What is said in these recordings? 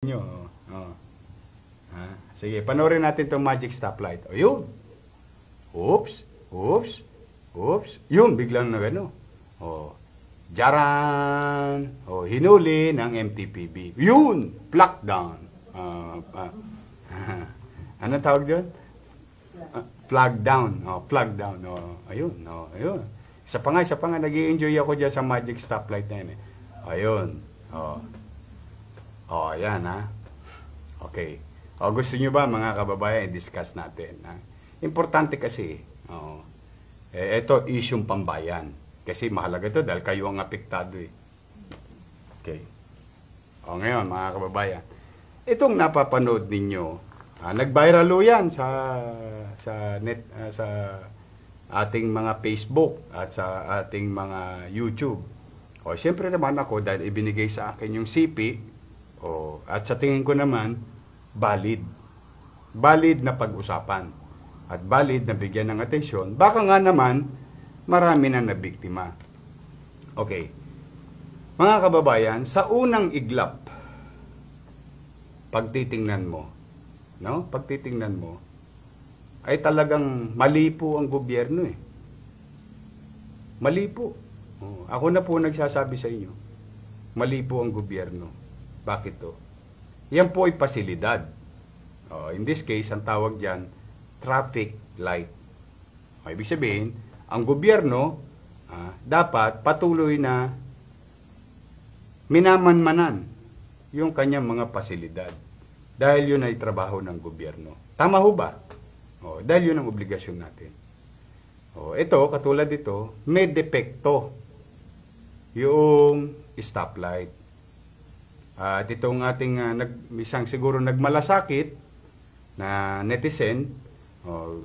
nyo. Oh. oh. Ha? Sige, panoorin natin itong magic stoplight. O oh, yun. Oops, oops, oops. Yun, biglang na gano. Oh. jaran. Oh, hinuli ng MTPB. Yun, pluck down. Uh, uh, ano tawag doon? Uh, ah, plug down. Oh, plug down. O, oh, ayun, o, ayun. Isa pa nga, isa pa nga, nag enjoy ako diyan sa magic stoplight na yun. Eh. Ayun. Oh. O, oh, yan ha. Okay. O, oh, gusto nyo ba mga kababayan, i-discuss natin. Ha? Importante kasi. Oo. Oh, eh, ito, isyong pambayan. Kasi mahalaga ito dahil kayo ang apektado eh. Okay. O oh, ngayon, mga kababayan, itong napapanood ninyo, ah, nag-viral yan sa sa net ah, sa ating mga Facebook at sa ating mga YouTube. O siyempre naman ako dahil ibinigay sa akin yung CP, o, at sa tingin ko naman, valid. Valid na pag-usapan. At valid na bigyan ng atensyon. Baka nga naman, marami na nabiktima. Okay. Mga kababayan, sa unang iglap, pagtitingnan mo, no? Pagtitingnan mo, ay talagang mali po ang gobyerno eh. Mali po. Ako na po nagsasabi sa inyo, mali po ang gobyerno. Bakit to? Yan po ay pasilidad. Oh, in this case, ang tawag diyan traffic light. Okay, oh, ibig sabihin, ang gobyerno ah, dapat patuloy na minamanmanan yung kanyang mga pasilidad dahil yun ay trabaho ng gobyerno. Tama ho ba? Oh, dahil yun ang obligasyon natin. Oh, ito, katulad dito, may depekto yung stoplight uh, ditong ating uh, nag, isang siguro nagmalasakit na netizen, oh,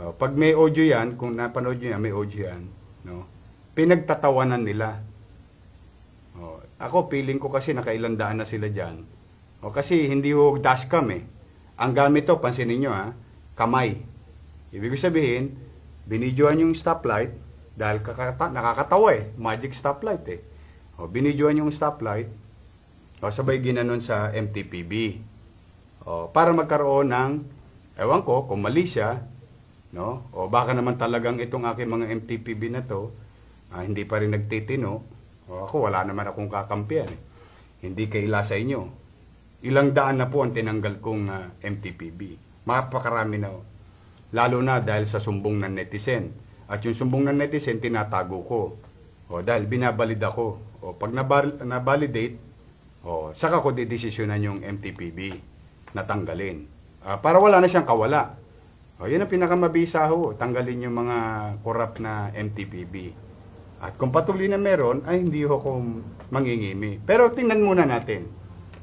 oh, pag may audio yan, kung napanood nyo yan, may audio yan, no? pinagtatawanan nila. Oh, ako, feeling ko kasi nakailandaan na sila dyan. Oh, kasi hindi ho dashcam eh. Ang gamit to, pansinin nyo ha, kamay. Ibig sabihin, binidyoan yung stoplight dahil nakakatawa eh, magic stoplight eh. O, binidyoan yung stoplight. O, sabay ginanon sa MTPB. O, para magkaroon ng, ewan ko, kung mali siya, no? O baka naman talagang itong aking mga MTPB na to, ah, hindi pa rin nagtitino. O, ako, wala naman akong kakampiyan. Eh. Hindi kaila sa inyo. Ilang daan na po ang tinanggal kong uh, ah, MTPB. Mapakarami na. Oh. Lalo na dahil sa sumbong ng netizen. At yung sumbong ng netizen, tinatago ko. O, dahil binabalid ako. O pag na-validate, o saka ko didesisyonan yung MTPB na tanggalin. Uh, para wala na siyang kawala. O, yan ang pinakamabisa ho, tanggalin yung mga corrupt na MTPB. At kung patuloy na meron, ay hindi ho ko mangingimi. Pero tingnan muna natin.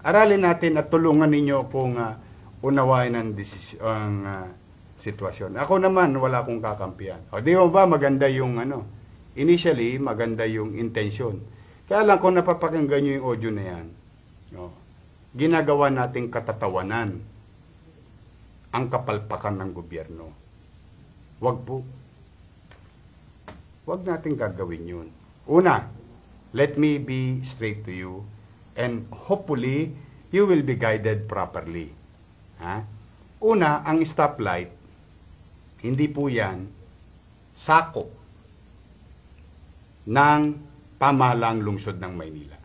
Aralin natin at tulungan ninyo kung uh, unawain ang, desisyon, ang uh, sitwasyon. Ako naman, wala akong kakampiyan. O di ba maganda yung ano, initially maganda yung intention. Kaya lang kung napapakinggan nyo yung audio na yan, no, oh, ginagawa nating katatawanan ang kapalpakan ng gobyerno. Wag po. Wag nating gagawin yun. Una, let me be straight to you and hopefully you will be guided properly. Ha? Una, ang stoplight, hindi po yan sakop ng pamahalaang lungsod ng Maynila.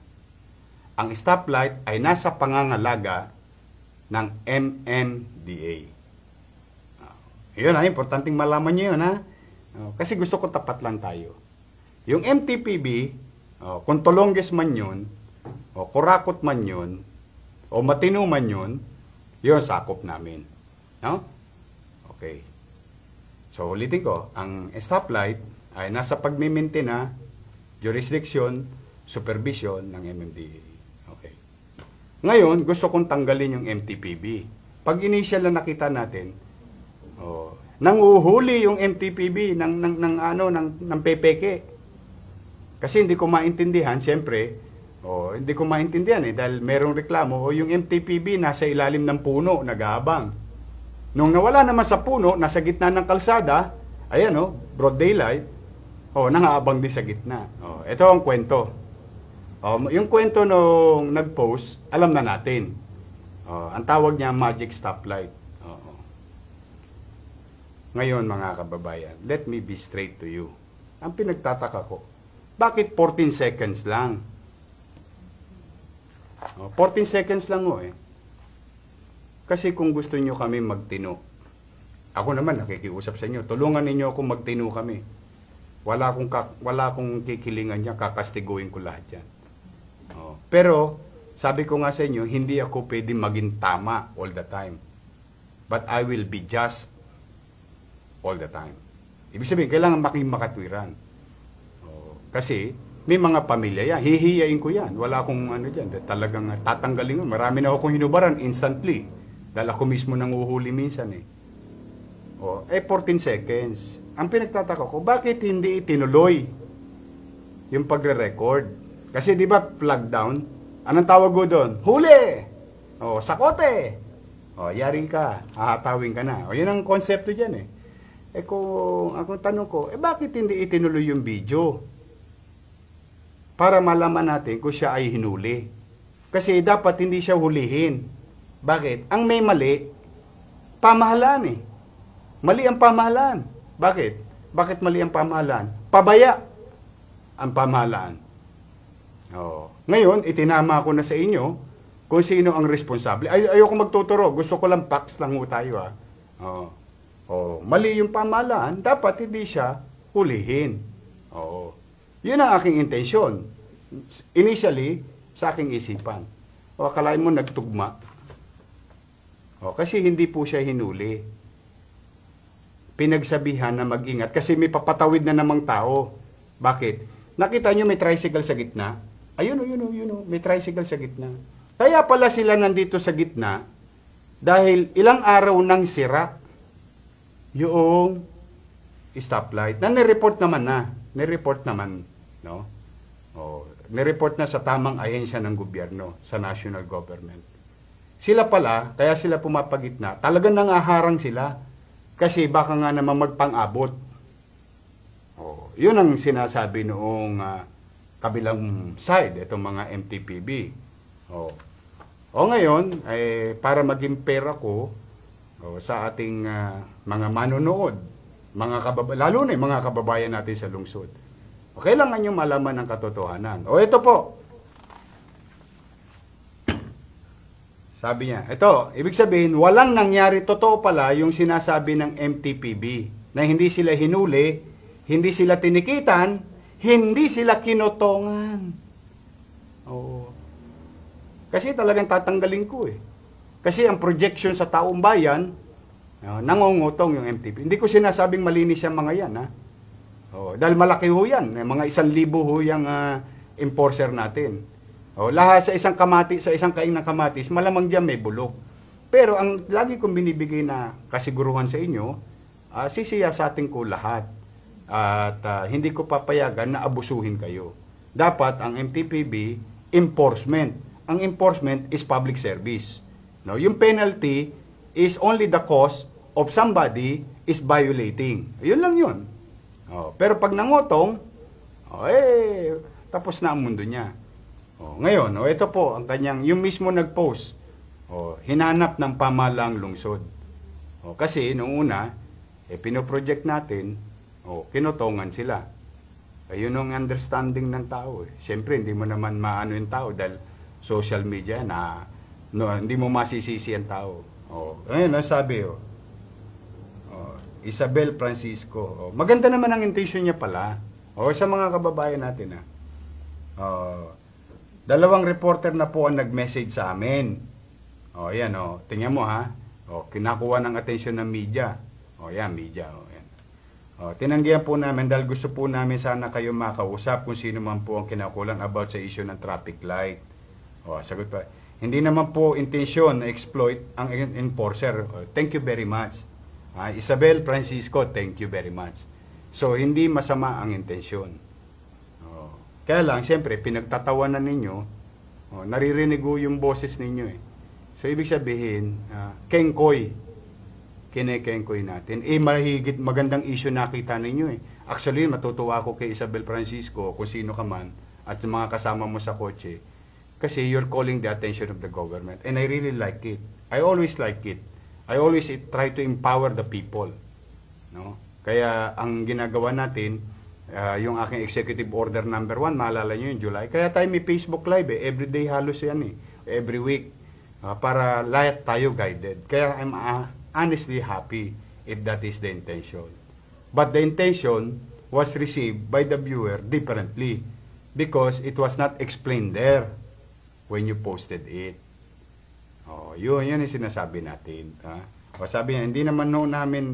Ang stoplight ay nasa pangangalaga ng MMDA. Ah, yun ha, ah, importanteng malaman nyo yun ha. Ah. Kasi gusto ko tapat lang tayo. Yung MTPB, oh, kung tolongges man yun, o kurakot man yun, o matino man yun, yun sakop namin. No? Okay. So ulitin ko, ang stoplight ay nasa na jurisdiction, supervision ng MMDA. Okay. Ngayon, gusto kong tanggalin yung MTPB. Pag initial na nakita natin, oh, nanguhuli yung MTPB ng, ng, ng, ano, ng, ng pepeke. Kasi hindi ko maintindihan, siyempre, oh, hindi ko maintindihan eh, dahil merong reklamo, o oh, yung MTPB nasa ilalim ng puno, nag Nung nawala naman sa puno, nasa gitna ng kalsada, ayan o, oh, broad daylight, Oh, nangaabang din sa gitna. Oh, ito ang kwento. Oh, yung kwento nung nag-post, alam na natin. Oh, ang tawag niya magic stoplight. Oo. Oh, oh. Ngayon mga kababayan, let me be straight to you. Ang pinagtataka ko, bakit 14 seconds lang? Oh, 14 seconds lang oh eh. Kasi kung gusto niyo kami magtino, ako naman nakikiusap sa inyo, tulungan niyo ako magtino kami wala akong, wala akong kikilingan niya, kakastiguin ko lahat yan. Oh. Pero, sabi ko nga sa inyo, hindi ako pwede maging tama all the time. But I will be just all the time. Ibig sabihin, kailangan maging makatwiran. Oh. Kasi, may mga pamilya yan. Hihiyain ko yan. Wala akong ano dyan. Talagang tatanggalin ko. Marami na akong hinubaran instantly. Dahil ako mismo nang uhuli minsan eh. Oh, eh, 14 seconds. Ang pinagtataka ko, bakit hindi itinuloy yung pagre-record? Kasi di ba plug down? Anong tawag ko doon? Huli! Oh, sakote! Oh, yari ka. Hahatawin ka na. O, oh, yun ang konsepto diyan eh. Eh kung ako tanong ko, eh bakit hindi itinuloy yung video? Para malaman natin kung siya ay hinuli. Kasi dapat hindi siya hulihin. Bakit? Ang may mali, pamahalaan eh. Mali ang pamahalaan. Bakit? Bakit mali ang pamahalaan? Pabaya ang pamahalaan. Oh. Ngayon, itinama ko na sa inyo kung sino ang responsable. Ay, ayoko magtuturo. Gusto ko lang facts lang ho tayo. Ha? Oh. Oh. Mali yung pamahalaan. Dapat hindi siya hulihin. Oh. Yun ang aking intensyon. Initially, sa aking isipan. O akalain mo nagtugma. Oh, kasi hindi po siya hinuli pinagsabihan na mag-ingat kasi may papatawid na namang tao. Bakit? Nakita nyo may tricycle sa gitna? Ayun o, oh, yun o, oh, yun o, oh, may tricycle sa gitna. Kaya pala sila nandito sa gitna dahil ilang araw nang sira yung stoplight na nireport naman na. Nireport naman. No? O, nireport na sa tamang ahensya ng gobyerno, sa national government. Sila pala, kaya sila pumapagitna, talagang nangaharang sila kasi baka nga naman magpang-abot. Oh, yun ang sinasabi noong uh, kabilang side, itong mga MTPB. Oh. O oh, ngayon, ay eh, para maging pera ko oh, sa ating uh, mga manonood, mga kababa- lalo na yung mga kababayan natin sa lungsod. O, kailangan nyo malaman ang katotohanan. O oh, ito po, Sabi niya, ito, ibig sabihin, walang nangyari totoo pala yung sinasabi ng MTPB na hindi sila hinuli, hindi sila tinikitan, hindi sila kinotongan. Oo. Kasi talagang tatanggalin ko eh. Kasi ang projection sa taong bayan, uh, nangungutong yung MTP. Hindi ko sinasabing malinis yung mga yan. Ha? Oh, dahil malaki ho yan. Mga isang libo ho yung uh, enforcer natin. O, oh, lahat sa isang kamati, sa isang kaing ng kamatis, malamang diyan may bulok. Pero ang lagi kong binibigay na kasiguruhan sa inyo, uh, sisiya sa atin ko lahat. At uh, hindi ko papayagan na abusuhin kayo. Dapat ang MTPB enforcement. Ang enforcement is public service. No, yung penalty is only the cost of somebody is violating. Yun lang yun. Oh, pero pag nangotong, oh, eh, tapos na ang mundo niya. Oh, ngayon, oh, ito po, ang kanyang, yung mismo nag-post, Oh, hinanap ng pamalang lungsod. Oh, kasi, nung una, eh, pinoproject natin, oh, kinotongan sila. Ayun ang understanding ng tao. Eh. Siyempre, hindi mo naman maano yung tao dahil social media na no, hindi mo masisisi ang tao. O, oh, ngayon, sabi, oh, oh, Isabel Francisco. oh, maganda naman ang intention niya pala. O, oh, sa mga kababayan natin, ah. Oh, Dalawang reporter na po ang nag-message sa amin. O, yan o. Tingnan mo ha. O, kinakuha ng atensyon ng media. O, yan, media. O, yan. O, tinanggihan po namin dahil gusto po namin sana kayo makausap kung sino man po ang kinakulang about sa issue ng traffic light. O, sagot pa. Hindi naman po intensyon na exploit ang enforcer. O, thank you very much. Uh, Isabel Francisco, thank you very much. So, hindi masama ang intensyon. Kaya lang, siyempre, pinagtatawanan ninyo, oh, naririnig ko yung boses ninyo eh. So, ibig sabihin, uh, kengkoy, kinekengkoy natin. Eh, mahigit magandang issue nakita ninyo eh. Actually, matutuwa ako kay Isabel Francisco, kung sino ka man, at mga kasama mo sa kotse, kasi you're calling the attention of the government. And I really like it. I always like it. I always try to empower the people. No? Kaya ang ginagawa natin, Uh, yung aking executive order number one, maalala nyo yung July. Kaya tayo may Facebook Live eh. Everyday halos yan eh. Every week. Uh, para lahat tayo guided. Kaya I'm uh, honestly happy if that is the intention. But the intention was received by the viewer differently because it was not explained there when you posted it. Oh, yun, yun yung sinasabi natin. Ha? O sabi niya, hindi naman noon namin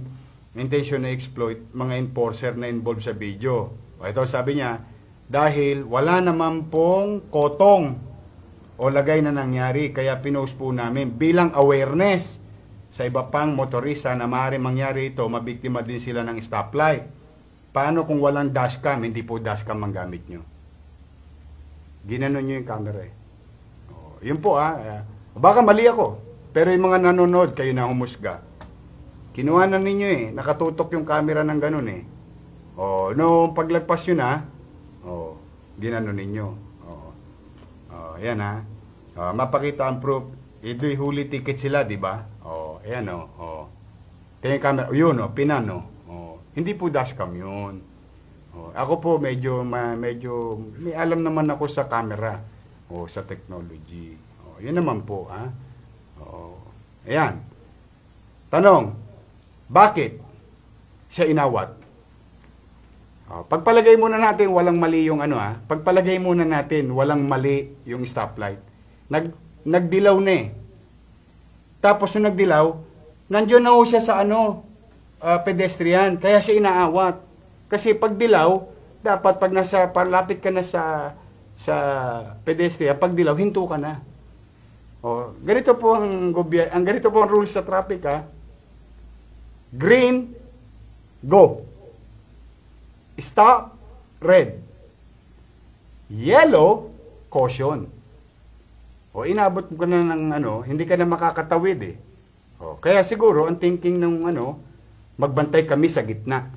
intention na exploit mga enforcer na involved sa video. Ito sabi niya, dahil wala naman pong kotong o lagay na nangyari, kaya pinost po namin bilang awareness sa iba pang motorista na maaari mangyari ito, mabiktima din sila ng stoplight. Paano kung walang dashcam, hindi po dashcam ang gamit nyo? Ginanon nyo yung camera eh. O, yun po ah, ah, baka mali ako, pero yung mga nanonood, kayo na humusga. Kinuha na ninyo eh. Nakatutok yung camera ng ganun eh. Oh, no, paglagpas yun ha. Oh, ginano ninyo. Oh. Oh, yan ha. Oh, mapakita ang proof. Ito'y huli ticket sila, di ba? Oh, ayan oh. oh. Tingin camera. Oh, yun oh, pinano. Oh. Hindi po dashcam yun. Oh, ako po medyo ma, medyo may alam naman ako sa camera oh, sa technology. Oh, yun naman po, ha. Oh. Ayan. Tanong, bakit siya inawat? Oh, pagpalagay muna natin walang mali yung ano ah. Pagpalagay muna natin walang mali yung stoplight. Nag nagdilaw na eh. Tapos yung nagdilaw, nandiyan na ho siya sa ano, uh, pedestrian, kaya siya inaawat. Kasi pag dilaw, dapat pag nasa palapit ka na sa sa pedestrian, pag dilaw hinto ka na. Oh, ganito po ang gobyerno, ang ganito po ang rules sa traffic ah. Green, go. Stop, red. Yellow, caution. O inabot ko na ng ano, hindi ka na makakatawid eh. O, kaya siguro ang thinking ng ano, magbantay kami sa gitna.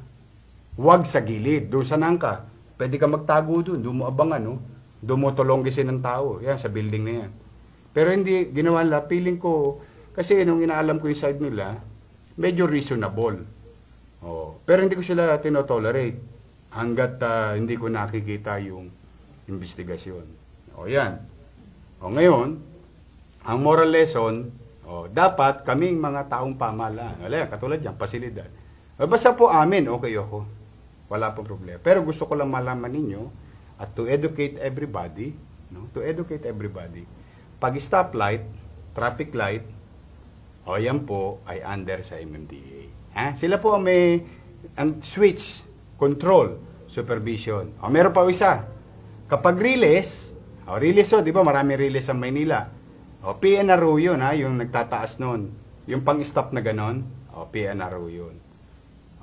Huwag sa gilid. Doon sa nangka, pwede ka magtago doon. Doon mo abangan, no? Doon mo tolonggisin ng tao. Yan, sa building na yan. Pero hindi, ginawa nila. Feeling ko, kasi nung inaalam ko yung side nila, medyo reasonable. Oh, pero hindi ko sila tinotolerate hanggat uh, hindi ko nakikita yung investigasyon. O yan. O ngayon, ang moral lesson, oh, dapat kaming mga taong pamahalaan, alay, katulad yan, pasilidad. O, basta po amin, okay ako. Wala pong problema. Pero gusto ko lang malaman ninyo at to educate everybody, no? to educate everybody, pag stoplight, traffic light, o yan po ay under sa MMDA. Ha? Sila po ang may ang switch, control, supervision. O meron pa isa. Kapag release, o release o, oh, di ba marami release sa Maynila. O PNRO yun ha, yung nagtataas nun. Yung pang-stop na ganon, o PNRO yun.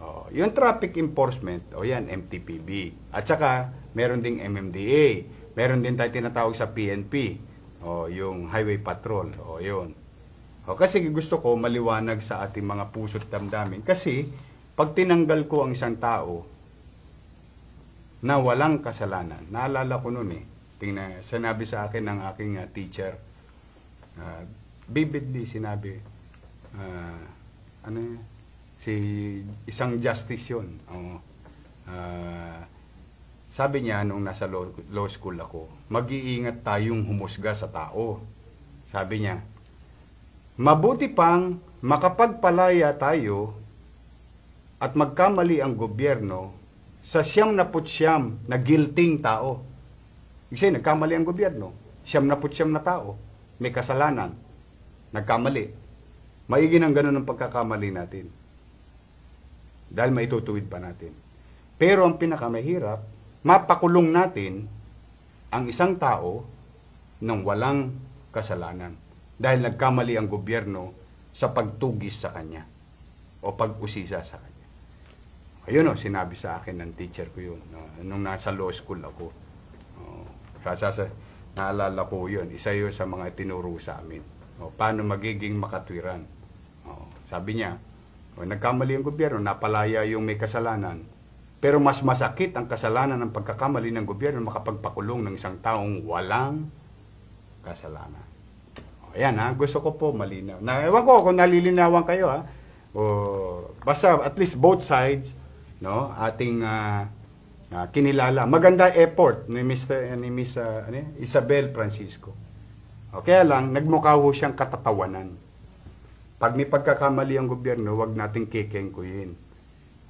O, yung traffic enforcement, o yan, MTPB. At saka, meron ding MMDA. Meron din tayo tinatawag sa PNP. O, yung highway patrol. O, yun. O, kasi gusto ko maliwanag sa ating mga puso't damdamin. Kasi pag tinanggal ko ang isang tao na walang kasalanan, naalala ko noon eh, tingnan, sinabi sa akin ng aking uh, teacher, uh, vividly sinabi, uh, ano si isang justice yun. Oh, uh, sabi niya nung nasa law, law school ako, mag-iingat tayong humusga sa tao. Sabi niya, Mabuti pang makapagpalaya tayo at magkamali ang gobyerno sa siyam na putsyam na guilting tao. Kasi nagkamali ang gobyerno. Siyam na putsyam na tao. May kasalanan. Nagkamali. Maigin ang ganun ang pagkakamali natin. Dahil maitutuwid pa natin. Pero ang pinakamahirap, mapakulong natin ang isang tao ng walang kasalanan dahil nagkamali ang gobyerno sa pagtugis sa kanya o pag-usisa sa kanya. Ayun o, oh, sinabi sa akin ng teacher ko yun, na, nung nasa law school ako. O, oh, sa naalala ko yun, isa yun sa mga tinuro sa amin. O, oh, paano magiging makatwiran? O, sabi niya, o, nagkamali ang gobyerno, napalaya yung may kasalanan. Pero mas masakit ang kasalanan ng pagkakamali ng gobyerno makapagpakulong ng isang taong walang kasalanan. Ayan ha, gusto ko po malinaw. Na, ewan ko kung nalilinawan kayo ha. O, basta at least both sides, no, ating uh, uh, kinilala. Maganda effort ni Mr. Eh, ni Miss uh, ano, Isabel Francisco. Okay lang, nagmukha ho siyang katatawanan. Pag may pagkakamali ang gobyerno, wag nating kikeng kikengkuyin.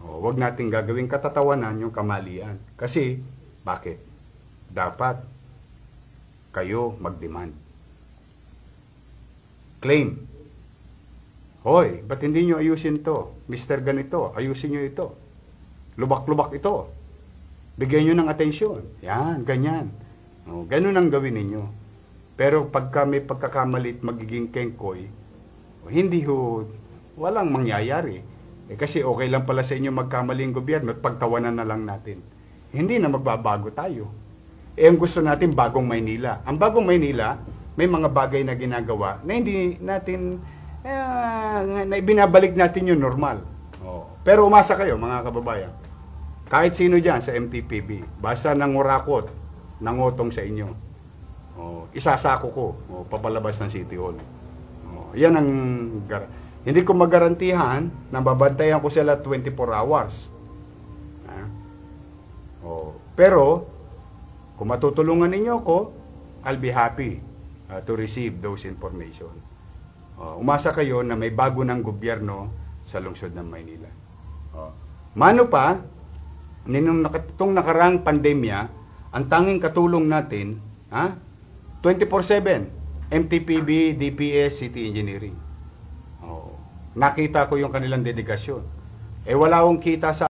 O, wag nating gagawing katatawanan yung kamalian. Kasi, bakit? Dapat kayo mag-demand claim. Hoy, ba't hindi nyo ayusin to? Mr. Ganito, ayusin nyo ito. Lubak-lubak ito. Bigyan nyo ng atensyon. Yan, ganyan. O, oh, ganun ang gawin ninyo. Pero pagka may pagkakamalit magiging kengkoy, hindi ho, walang mangyayari. Eh, kasi okay lang pala sa inyo magkamaling gobyerno at pagtawanan na lang natin. Hindi na magbabago tayo. Eh, ang gusto natin bagong Maynila. Ang bagong Maynila, may mga bagay na ginagawa na hindi natin uh, na binabalik natin yung normal. Oh. Pero umasa kayo mga kababayan. Kahit sino diyan sa MPPB, basta nangurakot, nangutong sa inyo. Oh, isasako ko, oh, papalabas ng City Hall. Oh, 'yan ang gar- hindi ko magarantihan na babantayan ko sila 24 hours. Ha? Oh, pero kung matutulungan ninyo ako, I'll be happy uh, to receive those information. Uh, umasa kayo na may bago ng gobyerno sa lungsod ng Maynila. Uh, mano pa, ninong nakatong nakarang pandemya, ang tanging katulong natin, ha? 24/7 MTPB, DPS, City Engineering. Oh, nakita ko yung kanilang dedikasyon. Eh wala akong kita sa